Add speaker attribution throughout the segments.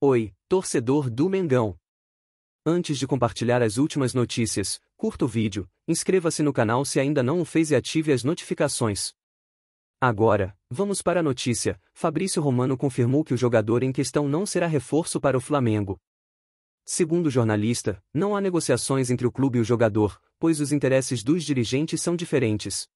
Speaker 1: Oi, torcedor do Mengão. Antes de compartilhar as últimas notícias, curta o vídeo, inscreva-se no canal se ainda não o fez e ative as notificações. Agora, vamos para a notícia. Fabrício Romano confirmou que o jogador em questão não será reforço para o Flamengo. Segundo o jornalista, não há negociações entre o clube e o jogador, pois os interesses dos dirigentes são diferentes.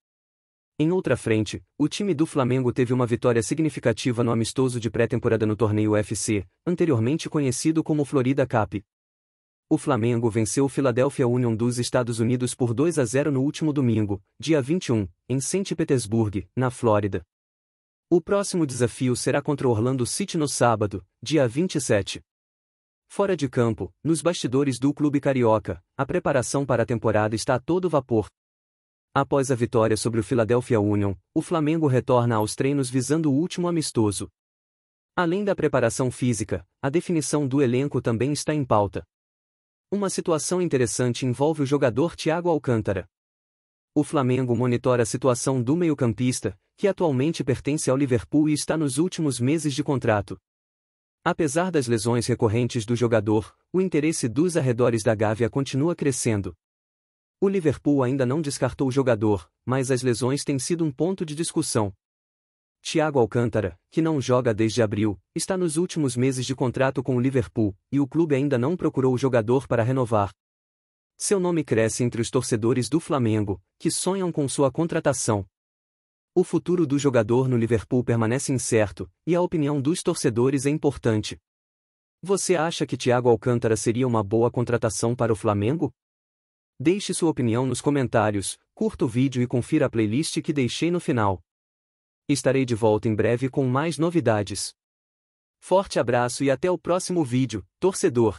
Speaker 1: Em outra frente, o time do Flamengo teve uma vitória significativa no amistoso de pré-temporada no torneio UFC, anteriormente conhecido como Florida Cup. O Flamengo venceu o Philadelphia Union dos Estados Unidos por 2 a 0 no último domingo, dia 21, em St. Petersburg, na Flórida. O próximo desafio será contra o Orlando City no sábado, dia 27. Fora de campo, nos bastidores do clube carioca, a preparação para a temporada está a todo vapor, Após a vitória sobre o Philadelphia Union, o Flamengo retorna aos treinos visando o último amistoso. Além da preparação física, a definição do elenco também está em pauta. Uma situação interessante envolve o jogador Thiago Alcântara. O Flamengo monitora a situação do meio-campista, que atualmente pertence ao Liverpool e está nos últimos meses de contrato. Apesar das lesões recorrentes do jogador, o interesse dos arredores da Gávea continua crescendo. O Liverpool ainda não descartou o jogador, mas as lesões têm sido um ponto de discussão. Thiago Alcântara, que não joga desde abril, está nos últimos meses de contrato com o Liverpool, e o clube ainda não procurou o jogador para renovar. Seu nome cresce entre os torcedores do Flamengo, que sonham com sua contratação. O futuro do jogador no Liverpool permanece incerto, e a opinião dos torcedores é importante. Você acha que Thiago Alcântara seria uma boa contratação para o Flamengo? Deixe sua opinião nos comentários, curta o vídeo e confira a playlist que deixei no final. Estarei de volta em breve com mais novidades. Forte abraço e até o próximo vídeo, torcedor!